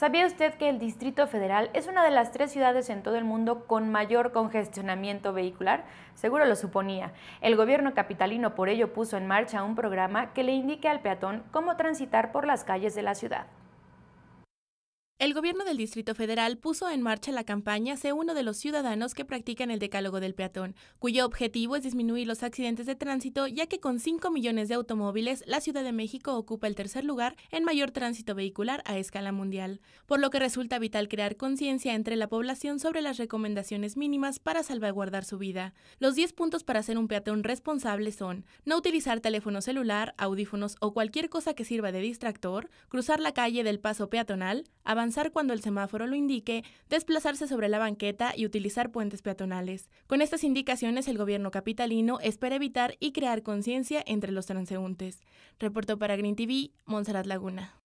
¿Sabía usted que el Distrito Federal es una de las tres ciudades en todo el mundo con mayor congestionamiento vehicular? Seguro lo suponía. El gobierno capitalino por ello puso en marcha un programa que le indique al peatón cómo transitar por las calles de la ciudad. El gobierno del Distrito Federal puso en marcha la campaña Sé uno de los ciudadanos que practican el decálogo del peatón, cuyo objetivo es disminuir los accidentes de tránsito, ya que con 5 millones de automóviles, la Ciudad de México ocupa el tercer lugar en mayor tránsito vehicular a escala mundial, por lo que resulta vital crear conciencia entre la población sobre las recomendaciones mínimas para salvaguardar su vida. Los 10 puntos para ser un peatón responsable son no utilizar teléfono celular, audífonos o cualquier cosa que sirva de distractor, cruzar la calle del paso peatonal, avanzar cuando el semáforo lo indique, desplazarse sobre la banqueta y utilizar puentes peatonales. Con estas indicaciones, el gobierno capitalino espera evitar y crear conciencia entre los transeúntes. Reportó para Green TV, Monserrat Laguna.